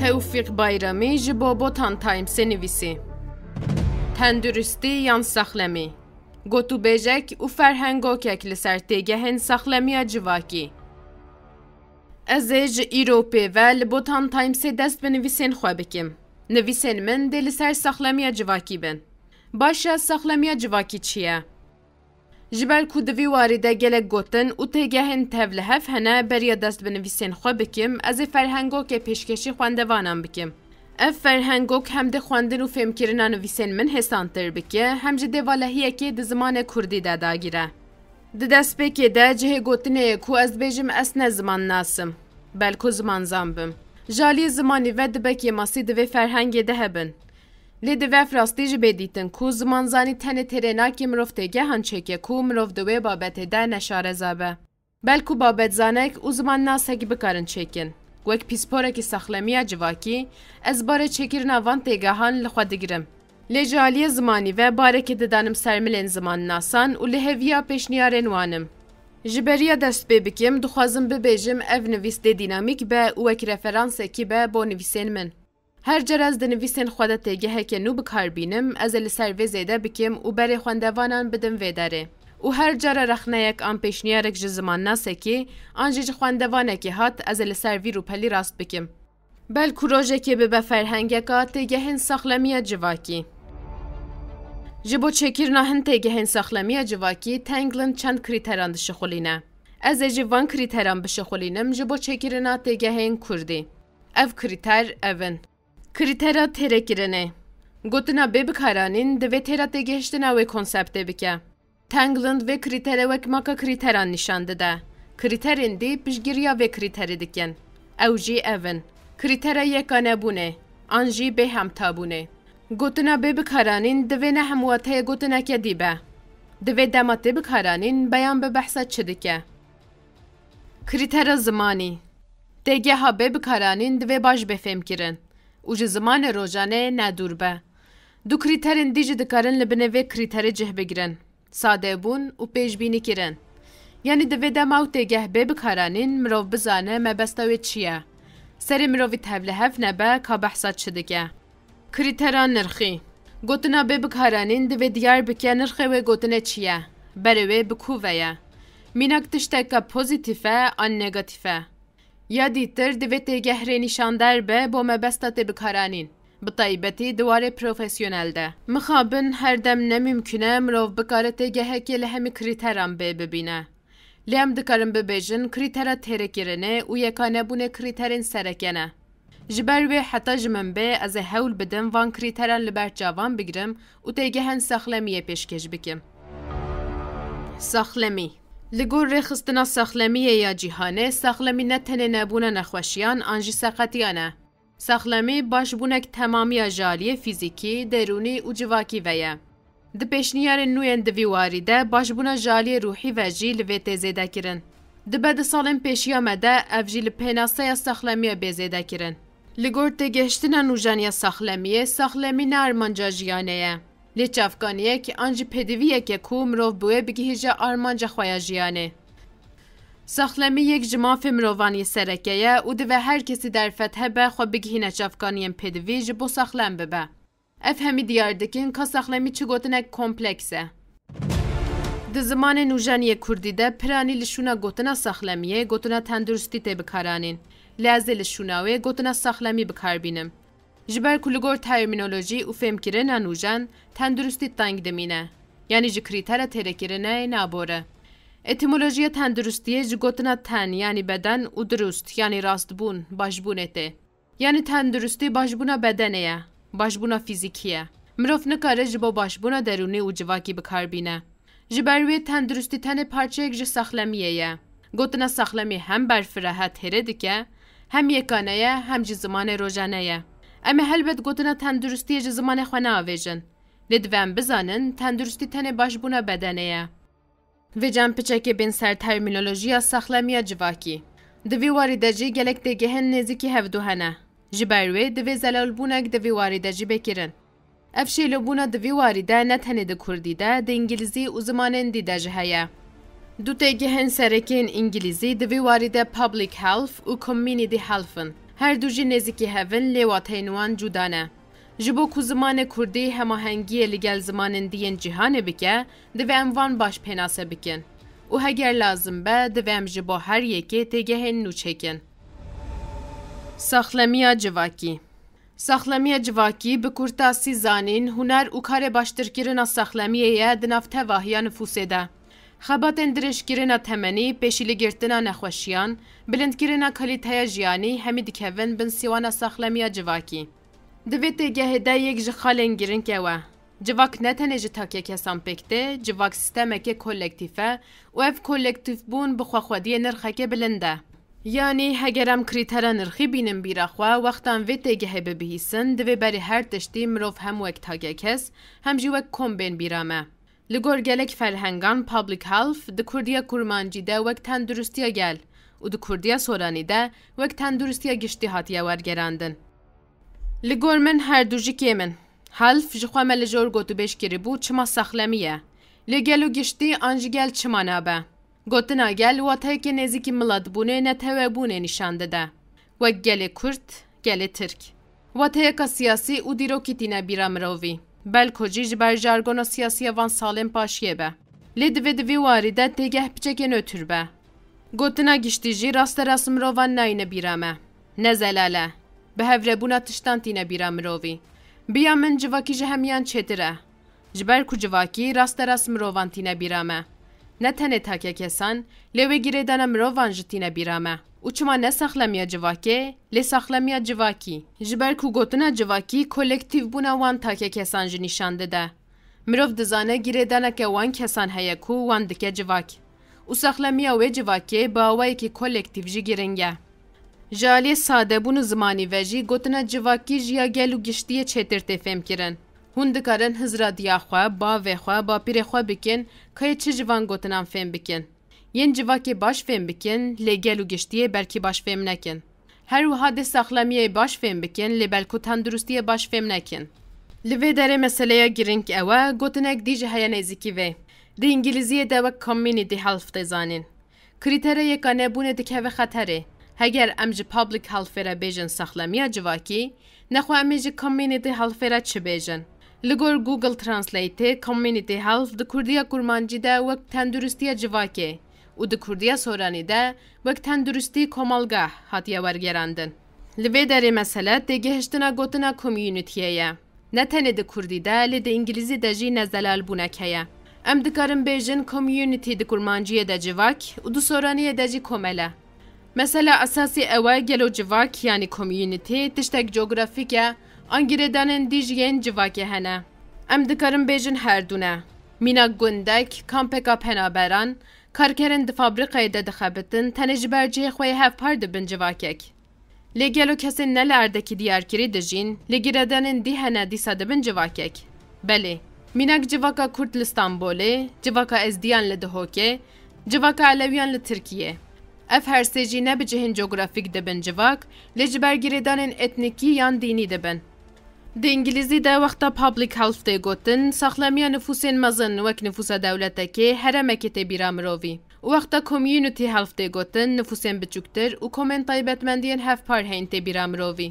Tevfiq Bayrami ji Bobotan Timesê nivîsî. Tenduristî yan saxlemî. Gotûbêjek û ferhengokek li ser têgehên saxlemiya civakî. Ez ê ji Îropê ve li Botan Timesê dest bi nivîsên xwe bikim. Nivîsên min dê li ser saxlemiya civakî bin. Başa saxlemiya civakî çi ye? جبل کو دوی واری وارده گوتن او تیگه هن تولی هف هنه بریا دست بنویسین خواه بکیم از فرهنگو که پیشکشی خوانده وانم بکیم. اف فرهنگو هم ده خواندن و فیم کرنا من حسان تر بکیه همجه ده که ده زمان کردی ده دا گیره. ده دست بکیه ده جه گوتنه از بیجم اس زمان ناسم. بلکو زمان زنبم. جالی زمانی ود بکی ماسی دوی فرهنگی ده هبن. Լեդի վեֆրաս դիժի բեդիտն կու զմանզանի թենե թերենակի մրով տեգե հանչեկ է կու մրով դուե բաբետ է դա նշարեզաբը։ Բելքու բաբետ զանեք ու զման նասեք բկարն չեկին։ Գուեք պիսպորեքի սախլեմիա ջվակի, ես բարե չեկիրն ավան տեգահան լխադիգրեմ։ Լեջալիե զմանի վե բարեքի դդանım սերմիլեն զման նասան ու լեհևիա պեշնիարեն ուանım։ Jiberiya dest bê bikim, dixwazim bibêjim ev nivîs tê dînamîk be û wek referansekî be bo nivîsên min. هر جر از دنویسین خود تیگه که نو بکار بینم از لسر زیده بکیم و بری خواندوانان بدم ویداره. و هر جر رخنه یک آن پیشنیارک جز زمان ناسه که آنجی خواندوانه که هات از لسر وی رو پلی راست بکیم. بل کروژه که به تیگه هن ساخلمیه جواکی. جبو چکیرنا هن تیگهن ساخلمیه جواکی تنگلن چند کریتران دشخولینه. از جوان کریتران بشخولینم جبو تیگه هن کردی. اف کریتر اون. Kritera terekirene. Gotina bebikaranin dve terate geçtina ve konsepte bike. Tangland ve kritere ve maka kriteran nişandı da. Kriterin di pişgiriya ve kriteri dikin. Evji evin. Kritere yekane bune. Anji behem tabune. Gotina bebikaranın dve nehmuate gotina ke dibe. Dve demate bikaranın beyan be behsa çidike. Kritere zimani. Degeha bebikaranın dve baş befem kirin. او ج زمان روزانه ندور به دو کریترین دیجی دکارن لبنه و کریتر جه بگیرن ساده بون و پیش بینی کرن یعنی دو ده ماو تگه به بکارانین مروو بزانه مبستاوی چیه سری مروو تبله هف نبه که بحثات چدگه کریتران نرخی گوتنا به بکارانین دو دیار بکه نرخی و گوتنه چیه بروی بکووه مینک تشتک که پوزیتیفه آن نگاتیفه یادی تر دوی تی گهره نشاندر به با مبسته تی بکارانین. به طیبتی دواره پروفیسیونل ده. مخابن هر دم نمیمکنه مروف بکاره تی گهه که لهمی کریتران به ببینه. لیم دکارم ببیجن کریترا ترکیرنه و یکانه بونه کریترین سرکنه. جبروی حتا جمن به از هول بدم وان کریتران لبرت جوان بگرم و تیگه هن سخلمیه پیشکش بکیم. سخلمی لگور رخستنا سخلمیه یا جیهانه سخلمی نه تنه نبونه نخوشیان آنجی سقطیانه. سخلمی باش بونک تمامی جالی فیزیکی، درونی و جواکی ویه. ده پیشنیار نویندوی دوی وارده باش بونه جالی روحی و جیل و تزیده کرن. د بعد سالم پیشی آمده او جیل یا سخلمیه بزیده کرن. لگور تگشتنا نوجانی سخلمیه سخلمی نه جیانه یه. لی افغانیه که انجی پدویه که کوم رو بوه بگیه جا آرمان جا جیانه. سخلمی یک جما فی مروانی سرکه یه او دوه هر کسی در فتحه به خو بگیه نه چفکانیه پدوی جا بو سخلم ببه. اف همی دیارده که سخلمی چه گوتنه کمپلکسه. زمان نوجانیه کردی ده پرانی لشونه گوتنه سخلمیه گوتنه تندرستی ته بکارانین. لازه لشونه و گوتنه سخلمی بکار بینم. ji ber ku li gor terminolojî û fêmkirina nûjen tendurustî dengidimîne yanî ji krîtera têrekirinê nabore. Etimolojiya tendürustiye ji ten yani beden û durust yani rastbûn başbûnê tê. Yani tendürustî başbuna bedenê ye, başbûna fîzîkî ye. Mirov nikare ji bo başbûna derûnî û civakî bikarbîne. Ji ber wê tendürustî tenê Gotina saxlemî hem berfireh heredike hem yekane ye hem ji zimanê rojane اما هل بد تندرستی اج زمان خوانا آویجن. لدوان بزانن تندرستی تن باش بونه بدنه یا. و جان پچکی بین سر ترمینولوجیا سخلمی ها جواکی. دوی وارده جی گلک دیگه هن نیزی که هفدو هنه. جی دوی زلال بونک دوی وارده جی بکرن. افشی لبونا دوی وارده نه تنه ده کردی ده ده انگلیزی او زمان اندی ده یا. دو تیگه هن سرکین انگلیزی پابلیک هلف و کمینی دی هالفن. هر دو جی نزیکی هفن لیوا تینوان جودانه. جبو کو زمان کردی همه هنگیه لگل زمان دین جهانه بکه دو وان باش پناسه بکن. او هگر لازم به دو ام جبو هر یکی تگه نو چکن. ساخلمیا جواکی ساخلمیه جواکی به کرتا سیزانین هنر او کار باشترکیرن از ساخلمیه یه دنفته واهیان Xebatên dirêjkirina temenî, pêşîligirtina nexweşiyan, bilindkirina kalîteya jiyanî hemî dikevin bin sîwana saxlemiya civakî. Divê têgehê de yek ji xalên giring e we. Civak ne tenê ji takeke pêk tê, civak sistemeke kolektif e û ev kolektifbûn bi xwexwediyê nirxeke bilind e. Yanî hegerem krîtera nirxî bînin bîra xwe wextan vê têgehê bibihîsin, divê berê her tiştî mirov hem wek takekes, hem jî wek kombên bîra me. gor gelek ferhengan Public Health di Kurdiya Kurmancî de wek tenduristiya gel û di Kurdiya Soranî de wek tenduristiya giştî hatiye wergerandin. Li gor min her du jikê min. Helf ji xwe me li jor gotûbêjkirî bû çima saxlemiye. Lê gelo û giştî an ji gel çima nabe. Gotina gel wateyekê nêzîkî mila dibûnê ne tewebûnê nîşan dide. Wek gelê Kurd, gelê Tirk. Wateyeka siyasî û dîrokî tîne bîra بلکو جیج بر جرگونا سیاسی وان سالم پاشیه به. لی دوی دوی واریده تگه پچکن ötür به. گوتنا گشتی جی راست راست مروان ناینه بیرامه. نه زلاله. به هفربونا تشتان تینه بیرام مرووی. بیا من جواکی جهمیان چتره. جبر کو جواکی راست راست مروان تینه بیرامه. Netene take kesan, lê wê da mirovan ji tîne bîrame. û çima ne saxlemiya civakê, lê saxlemiya civakî. Ji ber ku gotina civakî kolektivbûna wan take kesan ji nîşan dide. Mirov dizane girêdaneke wan kesan heye ku wan dike civak. û saxlemiya wê civakê bi awayekî kolektiv jî giring e. Ji aliyê sadebûn û zimanî ve jî gotina civakî jiya gel û giştiyê çêtir tê kirin. Hûn dikarin hizra diya xwe, bavê xwe, bapîrê xwe bikin, kayê çi civan gotinan fêm bikin. Yên civakê baş fêm bikin, lê gel û giştiyê berkî baş fêm nekin. Her wiha dê saxlemiyê baş fêm bikin, lê belkû tendurustiyê baş fêm nekin. Li vê derê meseleya girink ew e, gotinek dî ji heye nêzîkî vê. Di îngilîziyê de wek komînî dî helf tê zanin. Krîtereyeka nebûnê dikeve xeterê. Heger em ji public helfê re bêjin saxlemiya civakî, nexwe em ê ji komînî dê helfê re لگور گوگل ترانسلیت کامیونیتی هلف د کوردیا گورمانجی ده وک تندرستی جواکی او د کوردیا سورانی ده وک تندرستی کمالگاه هاتیه ورگراندن. لوی داره مسئله دیگه هشتنا گوتنا کمیونیتیه یه. نه تنه د کوردی ده لی د انگلیزی ده جی نزلال بونکه یه. ام دکارم بیجن کمیونیتی د گورمانجی ده جواک او د سورانی ده جی کمله. مسئله اساسی اوه گلو جواک یعنی کمیونیتی تشتک جغرافیکه Angirêdanên dî ji yên hene. Em dikarin bêjin her dune. Mîna gundek, kampeka penaberan, karkerên di fabrikayê de dixebitin tenê ji ber cihê xwe hevpar dibin civakek. Lê gelo kesên ne li erdekî diyarkirî dijîn, lê girêdanên hene dîsa dibin civakek. Beli. mînek civaka Kurd li Stanbolê, civaka ezdiyan li Dihokê, civaka Elewiyan li Tirkiye. Ev her seji ne bi cihên de dibin civak, lê ji ber girêdanên etnikî yan dînî د انګلیزي د وخته پبلک هلف دی ګوتن ساخلامیا نفوسین مزن وک نفوسا دولته کې هر مکته بیرا مرووی وخته کمیونیتی هلف دی ګوتن نفوسین بچوکتر او کومن تایبتمندین هف پار هین تی بیرا مرووی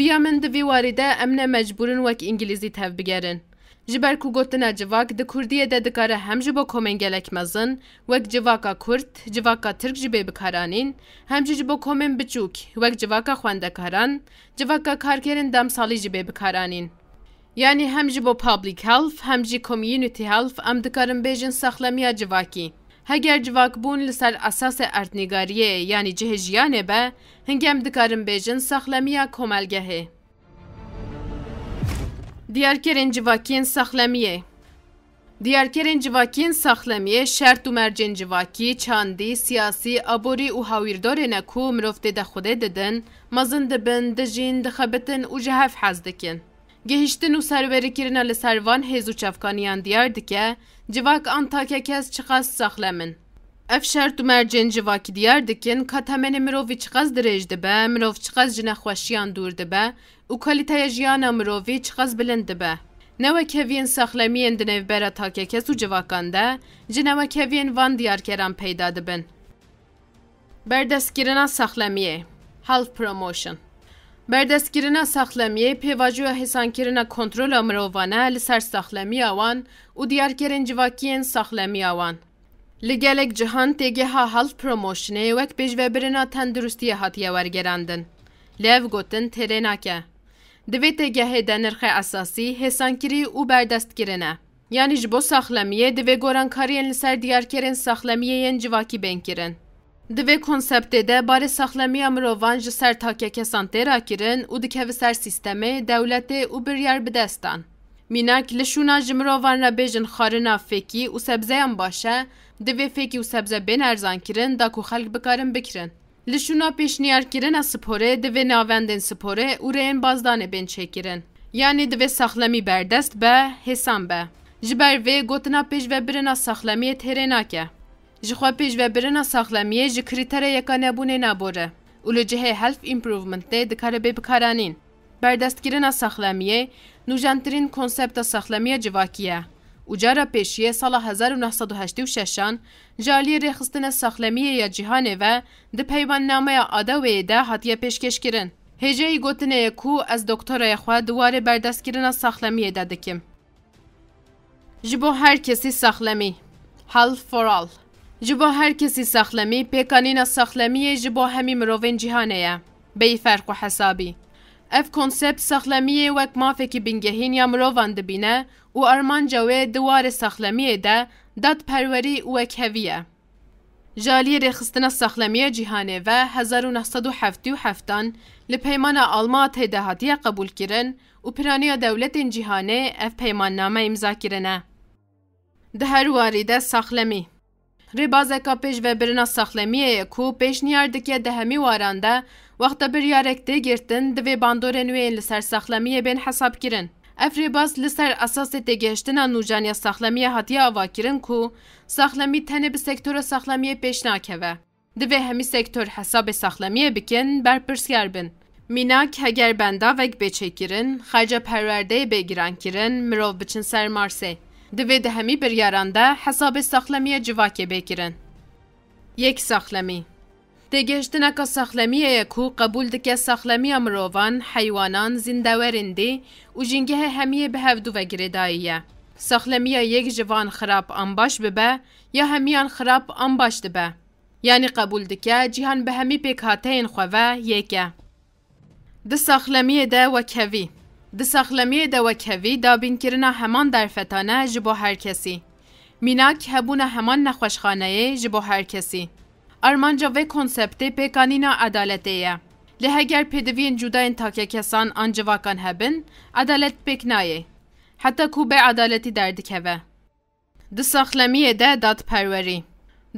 بیا من د وی وارده امنه مجبورن وک انګلیزي تف بګرن ji ber ku gotina civak di Kurdiyê de dikare hem ji bo komên mezin, wek civaka Kurd, civaka Tirk ji bê bikaranîn, hem jî ji bo komên biçûk, wek civaka xwendekaran, civaka karkerên demsalî ji bê bikaranîn. Yani hem ji bo public health, hem ji community health em dikarin bêjin sexlemiya civakî. Heger civak bûn li ser esasê erdnîgariyê yani cihê jiyanê be, hingem dikarin bêjin saxlemiya komelgehê. Diyərkərin Civakin Saxləmiyə Diyərkərin Civakin Saxləmiyə şərt و مرجن Civaki çandî siyasî aborî û hawirdorêne ku mirov tê de xwedê didin, mezin dibin, dijîn, dixebitin û ji hev hez dikin. Gehiştin û serwerîkirina li servan hêz û çavkaniyan diyar dike, civak an takekes çiqas saxlemin. اف شرط مر جنج واکی دیار دکن کاتامن مروویچ قز درج دبه مروویچ قز جن خواشیان دور دبه او کالیتای جیان مروویچ بلند دبه نو کوین ساخلمی اند نو برای تاک کس او جواکنده جن و وان دیار کرام پیدا دبن بر دستگیرنا ساخلمی هالف پروموشن بر دستگیرنا ساخلمی پی واجو کرنا کنترول مرووانا ل سر ساخلمی اوان او دیار کرن جواکین ساخلمی اوان لگلگ جهان تیگه ها حال پروموشنه وک بیش و برنا تندرستی هاتیه ورگراندن. لیو گوتن ترینا که. دوی تیگه دنرخه اساسی هسانکری او بردست گرنه. یعنی جبو ساخلمیه دوی گوران کارین لسر دیار کرن ساخلمیه ین جواکی بین کرن. دوی کنسپت ده باری ساخلمیه مروان جسر تاکه کسان تیرا کرن او دکه سر سیستمه دولت او بریار بدستان. میناک لشونا جمروان را بیجن خارنا فکی او سبزه هم باشه divê fêkî û sebze bên erzankirin da ku xelk bikarin bikirin. Li şûna pêşniyarkirina sporê divê navendên sporê û rêyên bazdanê bên çêkirin. Yani divê saxlemî berdest be, hêsan be. Ji ber vê gotina pêşvebirina saxlemiyê têrê nake. Ji xwe pêşvebirina saxlemiyê ji krîtereyeka nebûnê nabore û li cihê health improvementê dikare bê bikaranîn. Berdestkirina saxlemiyê nûjentirîn konsepta saxlemiya civakî ye. وجارة پیشیه سال 1986 جالی رخستن سخلمیه یا جهانه و ده پیوان نامه یا آده و ایده حتیه پیشکش کرن. هجه ای گوتنه کو از دکتر ای خواه دواره بردست کرن سخلمیه داده کم. هر کسی سخلمی حال فور هر کسی سخلمی پیکانین سخلمیه جبو همی مروین جهانه یا. بی فرق و حسابی. Ev konsept saxlemiyê wek mafekî bingehîniya mirovan dibîne û armanca wê di warê saxlemiyê de dadperwerî wek hevî ye. Jaliyê rêxistina saxlemiye cîhanê ve 1977an li peymana Alma têdehatiye qebul kirin û piraniya dewletên cîhanê ev peymanname imza kirine. Di her warî de saxlemî. Rêbazeka pêşvebirin a Saxlemiyê ku pêşniyar dike di hemî waran de wexta biryarek tê girtin divê bandorên wê li ser Saxlemiyê bên hesabkirin. Ev rêbaz li ser esasê têgehiştina nûcaniya Saxlemiyê hatiye avakirin ku Saxlemî tenê bi sektora Saxlemiyê pêş nakeve. Divê hemî sektör hesabı Saxlemiyê bikin berpirsiyar bin. Minak heger benda vek bêçekirin, xerce perwerdeyê bêgiran kirin, mirov biçin ser Marsey. دو د همی بر یارانده حساب سخلمی جواکی بکرن. یک سخلمی ده گشتنه که سخلمی یکو قبول ده که سخلمی مروان حیوانان زنده او جنگه همی به هفدو و گرده سخلمی یک جوان خراب انباش ببه یا همیان خراب انباش ده یعنی قبول ده که به همی پیکاته این خواه یکه. ده سخلمی ده و د سخلمی د وکوی دا بین همان در فتانه جبو هر کسی. میناک هبون همان نخوشخانه جبو هر کسی. ارمان جاوه کنسپت پیکانینا عدالته یه. له اگر پیدوین جودا این تاکه کسان آنجواکان هبن، عدالت پیکنایه. حتی کو به عدالتی درد کهوه. د سخلمی دا داد پروری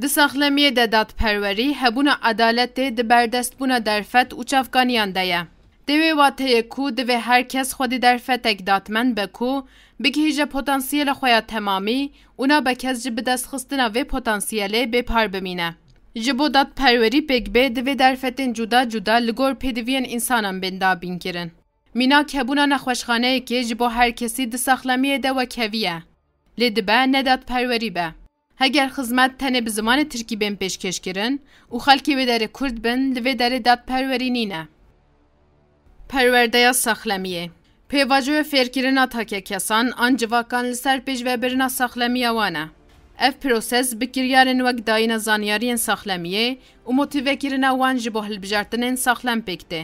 د سخلمی داد پروری هبون عدالت د بردست بونا درفت اوچافکانیان ده یه. دوی واته کو دوی هر کس خودی در فتک داتمن بکو بگی هیجه پتانسیل خویا تمامی اونا به کس جب دست خستنا وی به بپار بمینه. جبو داد پروری بگ بی دوی در فتن جدا جدا لگور پیدوین انسانم بندا بینگیرن. مینا کبونا نخوشخانه که جبو هر کسی اخلامیه ده و کویه. لید به نداد پروری به. هگر خزمت تنه به زمان ترکی بین پیش کش او خلکی به در کرد بین لوی در داد پروری نینه. Pərverdəyə Saxləmiyə Pevacı Ferkirin atake kesan ancıvakan li serpêj veberina saxlemiya wan e. Ev proses bi kiryarên wek dayîna zanyariyên saxlemiyê û motivekirina wan ji bo hilbijartinên saxlem pêk tê.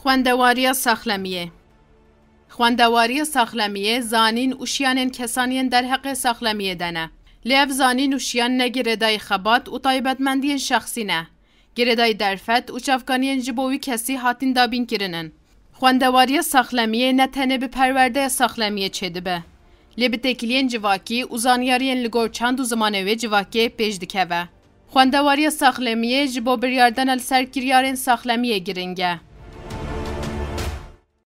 Xwendewariya saxlemiyê Xwendewariya saxlemiyê zanîn û şiyanên kesaniyên derheqê saxlemiyê de ne. Lê ev zanîn û şiyan negirê dayî xebat û taybetmendiyên şexsî ne. Գերեդայի դարֆետ ու Չավկանիեն ջբովի քեսի հատին դաբին կիրենեն։ Խանդավարիա սախլամիե նա թենեբի պարվարդայա սախլամիե չեդիբե։ Լեբիտեկիլիեն ջվակի ուզանյարիեն լգոր չանդ ու զմանևե ջվակե պեջ դիքևե։ Խանդավարիա սախլամիե ջբոբերյարդան ալ սերկիրյարեն սախլամիե գիրենգե։